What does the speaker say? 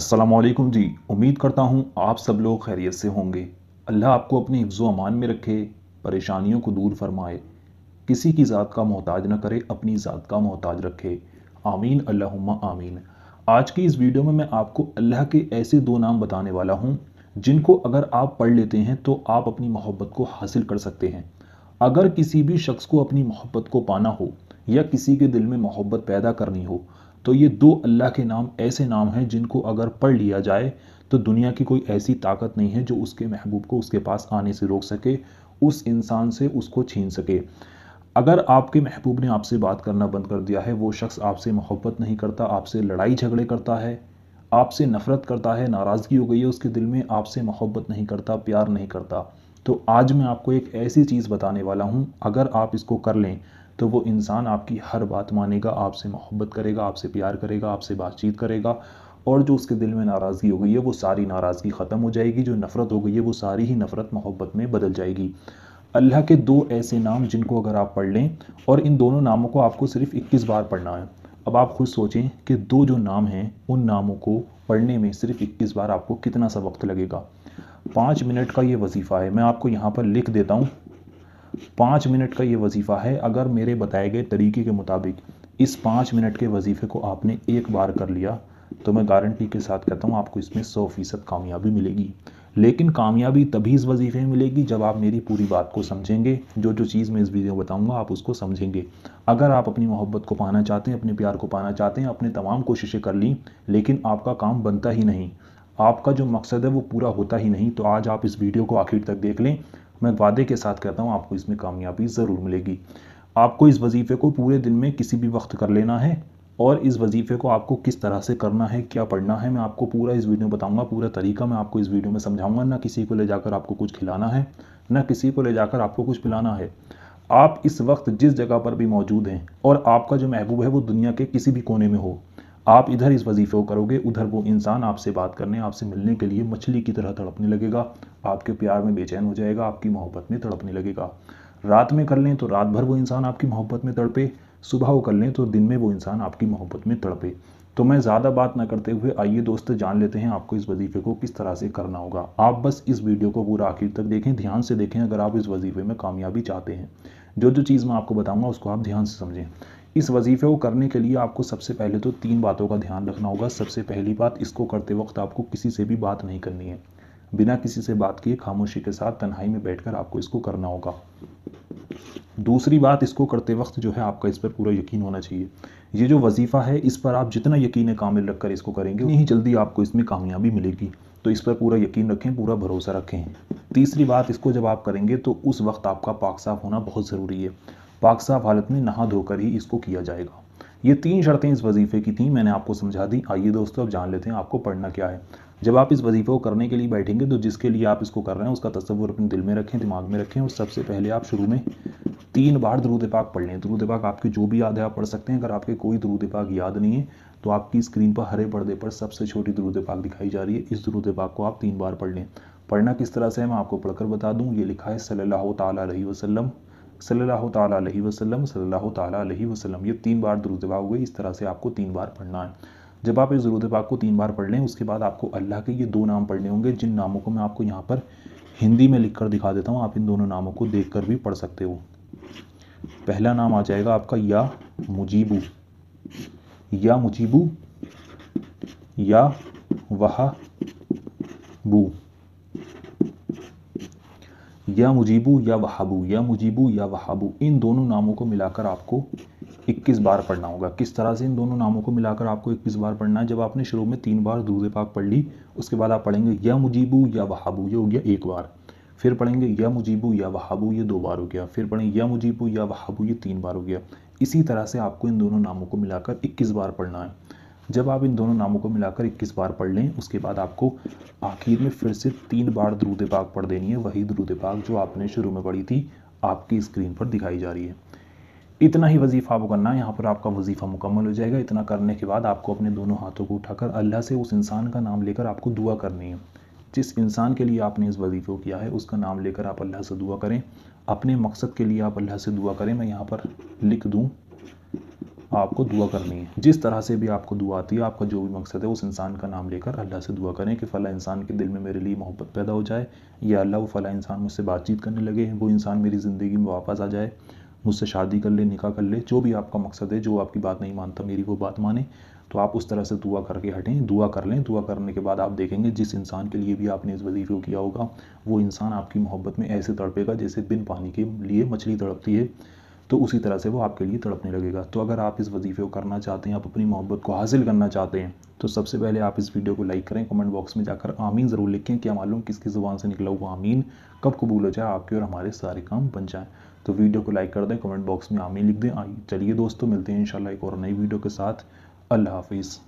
السلام علیکم جی امید کرتا ہوں آپ سب لوگ خیریت سے ہوں گے اللہ آپ کو اپنے حفظ و امان میں رکھے پریشانیوں کو دور فرمائے کسی کی ذات کا محتاج نہ کرے اپنی ذات کا محتاج رکھے آمین اللہم آمین آج کی اس ویڈیو میں میں آپ کو اللہ کے ایسے دو نام بتانے والا ہوں جن کو اگر آپ پڑھ لیتے ہیں تو آپ اپنی محبت کو حاصل کر سکتے ہیں اگر کسی بھی شخص کو اپنی محبت کو پانا ہو یا کسی کے دل میں محبت پیدا کرنی ہو تو یہ دو اللہ کے نام ایسے نام ہیں جن کو اگر پڑھ لیا جائے تو دنیا کی کوئی ایسی طاقت نہیں ہے جو اس کے محبوب کو اس کے پاس آنے سے روک سکے اس انسان سے اس کو چھین سکے اگر آپ کے محبوب نے آپ سے بات کرنا بند کر دیا ہے وہ شخص آپ سے محبت نہیں کرتا آپ سے لڑائی جھگڑے کرتا ہے آپ سے نفرت کرتا ہے ناراضگی ہو گئی ہے اس کے دل میں آپ سے محبت نہیں کرتا پیار نہیں کرتا تو آج میں آپ کو ایک ایسی چیز بتانے والا ہوں اگر آپ اس کو کر لیں تو وہ انسان آپ کی ہر بات مانے گا آپ سے محبت کرے گا آپ سے پیار کرے گا آپ سے بات چیت کرے گا اور جو اس کے دل میں ناراضگی ہو گئی ہے وہ ساری ناراضگی ختم ہو جائے گی جو نفرت ہو گئی ہے وہ ساری ہی نفرت محبت میں بدل جائے گی اللہ کے دو ایسے نام جن کو اگر آپ پڑھ لیں اور ان دونوں ناموں کو آپ کو صرف اکیس بار پڑھنا ہے اب آپ خود سوچیں کہ دو جو نام ہیں ان ناموں کو پڑھنے میں صرف اکیس بار آپ کو کتنا سا وقت لگے گا پانچ منٹ کا یہ وظیفہ ہے میں آپ کو یہاں پر لکھ دیتا ہوں پانچ منٹ کا یہ وظیفہ ہے اگر میرے بتائے گئے طریقے کے مطابق اس پانچ منٹ کے وظیفے کو آپ نے ایک بار کر لیا تو میں گارنٹی کے ساتھ کہتا ہوں آپ کو اس میں سو فیصد کامیابی ملے گی لیکن کامیابی تبھی اس وظیفے میں ملے گی جب آپ میری پوری بات کو سمجھیں گے جو جو چیز میں اس ویڈیو بتاؤں گا آپ اس کو سمجھیں گے اگر آپ اپنی محبت کو پانا چاہتے ہیں اپنے پیار کو پانا چاہتے ہیں اپنے تمام کوششیں کر لیں لیکن آپ کا کام بنتا ہی نہیں آپ کا جو مقصد ہے وہ پورا ہوتا ہی نہیں تو آج آپ اس ویڈیو کو آخر تک دیکھ لیں میں وعدے کے ساتھ کہتا ہوں آپ کو اس میں کامیابی ضرور ملے گی آپ کو اس وظیفے کو پورے دن میں کسی بھی وقت کر لینا ہے اور اس وظیفے کو آپ کو کس طرح سے کرنا ہے کیا پڑھنا ہے میں آپ کو پورا اس ویڈیو میں بتاؤں گا پورا طریقہ میں آپ کو اس ویڈیو میں سمجھاؤں گا نہ کسی کو لے جا کر آپ کو کچھ کھلانا ہے نہ کسی کو لے جا کر آپ کو کچھ پلانا ہے آپ اس وقت جس جگہ پر بھی موجود ہیں اور آپ کا جو محبوب ہے وہ دنیا کے کسی بھی کونے میں ہو آپ ادھر اس وظیفے کو کرو گے ادھر وہ انسان آپ سے بات کرنے آپ سے ملنے کے لیے مچھلی کی طرح تڑپنے لگے گا آپ کے پیار میں بے چین ہو جائے گا آپ کی محبت میں تڑپنے لگے گا رات میں کر لیں تو رات بھر وہ انسان آپ کی محبت میں تڑپے صبح کو کر لیں تو دن میں وہ انسان آپ کی محبت میں تڑپے تو میں زیادہ بات نہ کرتے ہوئے آئیے دوست جان لیتے ہیں آپ کو اس وظیفے کو کس طرح سے کرنا ہوگا آپ بس اس ویڈیو کو پورا آخر تک دیکھیں دھیان سے دیکھیں اگر آپ اس وظیفے میں کامیابی چاہتے ہیں جو جو چیز میں آپ کو بتاؤں گا اس کو آپ دھیان سے سمجھیں اس وظیفے کو کرنے کے لیے آپ کو سب سے پہلے تو تین باتوں کا دھیان رکھنا ہوگا سب سے پہلی بات اس کو کرتے وقت آپ کو کسی سے بھی بات نہیں کرنی ہے بنا کسی سے بات کیے خاموشی کے ساتھ تنہائی میں بیٹھ کر آپ کو اس کو کرنا ہوگا دوسری بات اس کو کرتے وقت جو ہے آپ کا اس پر پورا یقین ہونا چاہیے یہ جو وظیفہ ہے اس پر آپ جتنا یقین کامل رکھ کر اس کو کریں گے اتنی ہی جلدی آپ کو اس میں کامیابی ملے گی تو اس پر پورا یقین رکھیں پورا بھروسہ رکھیں تیسری بات اس کو جب آپ کریں گے تو اس وقت آپ کا پاک صاف ہونا بہت ضروری ہے پاک صاحب حالت میں نہا دھو کر ہی اس کو کیا جائے گا یہ تین شرطیں اس وظیفے کی تھیں میں نے آپ کو سمجھا دی آئیے دوستو اب جان لیتے ہیں آپ کو پڑھنا کیا ہے جب آپ اس وظیفے کو کرنے کے لیے بیٹھیں گے تو جس کے لیے آپ اس کو کر رہے ہیں اس کا تصور اپنے دل میں رکھیں دماغ میں رکھیں اور سب سے پہلے آپ شروع میں تین بار درود پاک پڑھ لیں درود پاک آپ کی جو بھی یاد ہے آپ پڑھ سکتے ہیں اگر آپ کے کوئی درود پاک یاد نہیں ہے تو آپ کی اسکرین پر ہرے پردے پر سب سے چھوٹی درود پاک دکھائی جا رہی ہے اس درود پاک کو آپ تین بار پڑھ لیں پڑھنا کس طرح سے ہے میں آپ کو پڑھ کر بتا دوں یہ لکھا ہے صلی اللہ تعالیٰ علیہ وسلم صلی اللہ تعالیٰ علیہ وسلم صلی اللہ تعالیٰ علیہ وسلم یہ تین بار درود پاک ہوئے اس طرح سے آپ کو تین بار پڑھنا ہے جب آپ اس درود پاک کو تین بار پڑھ لیں اس کے بعد آپ کو اللہ کے یہ دو نام پڑھنے ہوں گے جن ناموں کو میں آپ کو یہاں پر ہندی میں لکھ کر دکھا دیتا ہوں آپ ان دونوں ناموں کو دیکھ کر بھی پڑھ سکتے ہو پہلا نام آ جائے گا آپ کا یا مجیبو یا مجیبو یا وہ یا مجیبو یا وہابو مجیبو یا وہابو ان دونوں ناموں کو ملا کر آپ کو اکیس بار پڑھنا ہوگا کس طرح سے ان دونوں ناموں کو ملا کر آپ کو اکیس بار پڑھنا ہے جب آپ نے شروع میں تین بار درود پاک پڑھ لی اس کے بعد آپ پڑھیں گے یا مجیبو یا وہابو یہ ہو گیا ایک بار پھر پڑھیں گے یا مجیبو یا وہابو یہ دو بار ہو گیا پھر پڑھیں یا مجیبو یا وہابو یہ تین بار ہو گیا اسی طرح سے آپ کو ان دونوں ناموں کو ملا کر اکیس بار پڑھنا ہے جب آپ ان دونوں ناموں کو ملا کر اکیس بار پڑھ لیں اس کے بعد آپ کو آخر میں پھر سے تین بار درود پاک پڑھ دینی ہے وہی درود پاک جو آپ نے شروع میں پڑھی تھی آپ کی اسکرین پر دکھائی جا رہی ہے اتنا ہی وظیفہ آپ کو کرنا یہاں پر آپ کا وظیفہ مکمل ہو جائے گا اتنا کرنے کے بعد آپ کو اپنے دونوں ہاتھوں کو اٹھا کر اللہ سے اس انسان کا نام لے کر آپ کو دعا کرنی ہے جس انسان کے لیے آپ نے اس وظیفے کو کیا ہے اس کا نام لے کر آپ اللہ سے دعا کریں اپنے مقصد کے لیے آپ اللہ سے دعا کریں میں یہاں پر لکھ دوں آپ کو دعا کرنی ہے جس طرح سے بھی آپ کو دعا آتی ہے آپ کا جو بھی مقصد ہے اس انسان کا نام لے کر اللہ سے دعا کریں کہ فلاں انسان کے دل میں میرے لیے محبت پیدا ہو جائے یا اللہ وہ فلاں انسان مجھ سے بات چیت کرنے لگے وہ انسان میری زندگی میں واپس آ جائے مجھ سے شادی کر لے نکاح کر لے جو بھی آپ کا مقصد ہے جو آپ کی بات نہیں مانتا میری وہ بات مانے تو آپ اس طرح سے دعا کر کے ہٹیں دعا کر لیں دعا کرنے کے بعد آپ دیکھیں گے جس انسان کے لیے بھی آپ نے اس وظیفے کو کیا ہوگا وہ انسان آپ کی محبت میں ایسے تڑپے گا جیسے بن پانی کے لیے مچھلی تڑپتی ہے تو اسی طرح سے وہ آپ کے لیے تڑپنے لگے گا تو اگر آپ اس وظیفے کو کرنا چاہتے ہیں آپ اپنی محبت کو حاصل کرنا چاہتے ہیں تو سب سے پہلے آپ اس ویڈیو کو لائک کریں کومنٹ باکس میں جا کر آمین ضرور لکھیں کیا معلوم کس کی زبان سے نکلا ہوا آمین کب قبول ہو جائے آپ کے اور ہمارے سارے کام بن جائیں تو ویڈیو کو لائک کر دیں کومنٹ باکس میں آمین لکھ دیں چلیے دوستوں ملتے ہیں انشاءاللہ ایک اور نئی ویڈیو کے ساتھ اللہ حافظ